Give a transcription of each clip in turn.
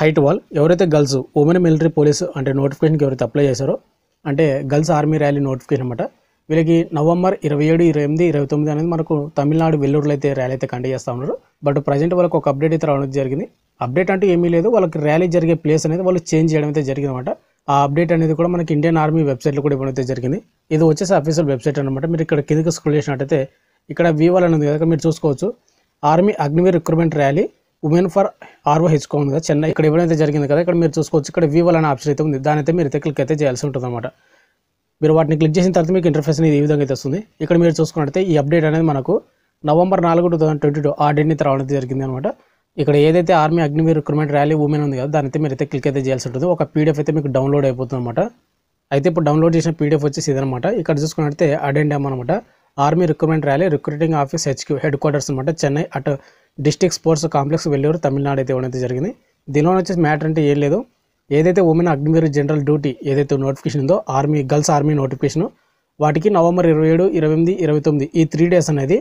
height వాల్ ఎవరైతే girls women military police అంటే నోటిఫికేషన్కి ఎవరైతే అప్లై చేశారో అంటే గర్ల్స్ ఆర్మీ ర్యాలీ నోటిఫికేషన్ అనమాట వీళ్ళకి నవంబర్ ఇరవై ఏడు ఇరవై ఎనిమిది ఇరవై తొమ్మిది అనేది మనకు తమిళనాడు వెల్లూరులో అయితే ర్యాలీ అయితే కండక్ట్ చేస్తూ ఉన్నారు బట్ ప్రజెంట్ వాళ్ళకి ఒక అప్డేట్ అయితే రావడం జరిగింది అప్డేట్ అంటే ఏమీ లేదు వాళ్ళకి ర్యాలీ జరిగే ప్లేస్ అనేది వాళ్ళు చేంజ్ చేయడం అయితే జరిగింది అనమాట ఆ అప్డేట్ అనేది కూడా మనకి ఇండియన్ ఆర్మీ వెబ్సైట్లో కూడా ఇవ్వడం అయితే జరిగింది ఇది వచ్చేసి అఫీషియల్ వెబ్సైట్ అనమాట మీరు ఇక్కడ కిందకి స్క్రోల్ చేసినట్టయితే ఇక్కడ వీవాల్ అనేది కనుక మీరు చూసుకోవచ్చు army Agniveer recruitment rally women for హెచ్కో ఉంది కదా చెన్నై ఇక్కడ ఎవరైతే జరిగింది కదా ఇక్కడ మీరు చూసుకోవచ్చు ఇక్కడ వీవల్ అనే ఆప్షన్ అయితే ఉంది దాని అయితే మీరు అయితే క్లిక్ అయితే చేయాల్సి ఉంటుంది అనమాట మీరు వాటిని క్లిక్ చేసిన తర్వాత మీకు ఇంటర్ఫేస్ అనేది ఈ విధంగా అయితే వస్తుంది ఇక్కడ మీరు చూసుకున్నట్టయితే ఈ అప్డేట్ అనేది మనకు నవంబర్ నాలుగు టూ థౌసండ్ ట్వంటీ టూ ఆ డేట్ని రావడం జరిగింది అనమాట ఇక్కడ ఏదైతే army Agniveer recruitment rally women ఉంది కదా దాని అయితే మీరు అయితే క్లిక్ అయితే చేయాల్సి ఉంటుంది ఒక పీడిఎఫ్ అయితే మీకు డౌన్లోడ్ అయిపోతుంది అనమాట అయితే ఇప్పుడు డౌన్లోడ్ చేసిన పీడిఎఫ్ వచ్చేసి ఇదనమాట ఇక్కడ చూసుకున్నట్టయితే అడెండ్ ఏమన్నమాట army recruitment rally recruiting office HQ headquarters అనమాట చెన్నై అటు డిస్టిక్ స్పోర్ట్స్ కాంప్లెక్స్ వెళ్ళారు తమిళనాడు అయితే ఇవ్వడం జరిగింది దీనిలో వచ్చేసి మ్యాటర్ అంటే ఏం లేదు ఏదైతే ఉమెన్ అగ్నివీర్ జనరల్ డ్యూటీ ఏదైతే నోటిఫికేషన్ ఉందో ఆర్మీ గర్ల్స్ ఆర్మీ నోటిఫికేషన్ వాటికి నవంబర్ ఇరవై ఏడు ఇరవై ఎనిమిది ఇరవై తొమ్మిది ఈ త్రీ డేస్ అనేది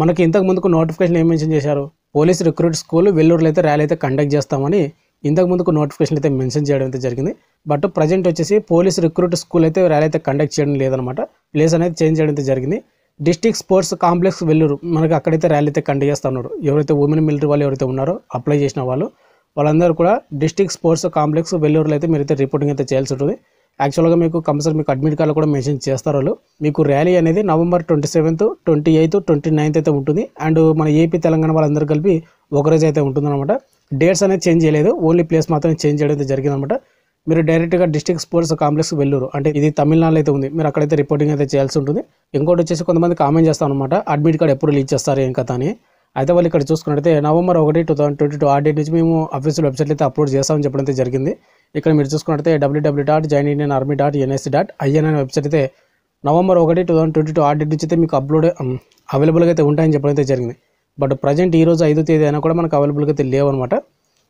మనకి ఇంతకు ముందుకు నోటిఫికేషన్ ఏం మెన్షన్ చేశారు పోలీస్ రిక్రూట్ స్కూల్ వెల్లూరులో అయితే ర్యాలీ అయితే కండక్ట్ చేస్తామని ఇంతకు ముందుకు నోటిఫికేషన్ అయితే మెన్షన్ చేయడం అయితే జరిగింది బట్ ప్రజెంట్ వచ్చేసి పోలీస్ రిక్రూట్ స్కూల్ అయితే ర్యాలీ అయితే కండక్ట్ చేయడం లేదనమాట ప్లేస్ అనేది చేంజ్ చేయడం అయితే జరిగింది డిస్టిక్ స్పోర్ట్స్ కాంప్లెక్స్ వెళ్ళరు మనకి అక్కడైతే ర్యాలీ అయితే కండక్ట్ చేస్తున్నారు ఉన్నారు ఎవరైతే ఉమెన్ మిలిటరీ వాళ్ళు ఎవరైతే ఉన్నారో అప్లై చేసిన వాళ్ళు వాళ్ళందరూ కూడా డిస్టిక్ స్పోర్ట్స్ కాంప్లెక్స్ వెల్లూరులో అయితే మీరైతే రిపోర్టింగ్ అయితే చేయాల్సి ఉంటుంది యాక్చువల్గా మీకు కంపల్సరీ మీకు అడ్మిట్ కార్డు కూడా మెన్షన్ చేస్తారు వాళ్ళు మీకు ర్యాలీ అనేది November twenty seventh twenty eighth twenty ninth అయితే ఉంటుంది అండ్ మన ఏపీ తెలంగాణ వాళ్ళందరూ కలిపి ఒకరోజు అయితే ఉంటుందన్నమాట డేట్స్ అనేది చేంజ్ చేయలేదు ఓన్లీ ప్లేస్ మాత్రమే చేంజ్ చేయడం అయితే జరిగిందనమాట మీరు డైరెక్ట్గా డిస్ట్రిక్ట్ స్పోర్ట్స్ కాంప్లెక్స్ వెళ్ళరు అంటే ఇది తమిళనాడు అయితే ఉంది మీరు అక్కడైతే రిపోర్టింగ్ అయితే చేయాల్సి ఉంటుంది ఇంకోటి వచ్చేసి కొంతమంది కామెంట్ చేస్తాను అనమాట అడ్మిట్ కార్డ్ ఎప్పుడు రిలీజ్ చేస్తారు ఏం కథ అని అయితే వాళ్ళు ఇక్కడ చూసుకున్నట్టయితే నవంబర్ ఒకటి టూ థౌసండ్ ట్వంటీ టూ ఆ డేట్ నుంచి మేము అఫీషియల్ వెబ్సైట్ అయితే అప్లోడ్ చేస్తామని చెప్పడం అయితే జరిగింది ఇక్కడ మీరు చూసుకున్నట్టయితే WW dot join Indian army dot NSC dot IN అనే వెబ్సైట్ అయితే నవంబర్ ఒకటి టూ థౌసండ్ ట్వంటీ టూ ఆ డేట్ నుంచి అయితే మీకు అప్లోడ్ అవైలబుల్గా అయితే ఉంటాయని చెప్పడం అయితే జరిగింది బట్ ప్రజెంట్ ఈ రోజు ఐదో తేదీ అయినా కూడా మనకు అవైలబుల్గా అయితే లేవన్నమాట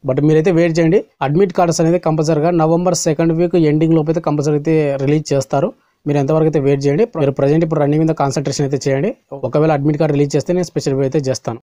బట్ మీరైతే వెయిట్ చేయండి అడ్మిట్ కార్డ్స్ అనేది కంపల్సరీగా నవంబర్ సెకండ్ వీక్ ఎండింగ్ లోపు అయితే కంపల్సరీ అయితే రిలీజ్ చేస్తారు మీరు ఎంతవరకు అయితే వెయిట్ చేయండి మీరు ప్రజెంట్ ఇప్పుడు రన్నింగ్ మీద కాన్సన్ట్రేషన్ అయితే చేయండి ఒకవేళ అడ్మిట్ కార్డ్ రిలీజ్ చేస్తే నేను స్పెషల్ అయితే చేస్తాను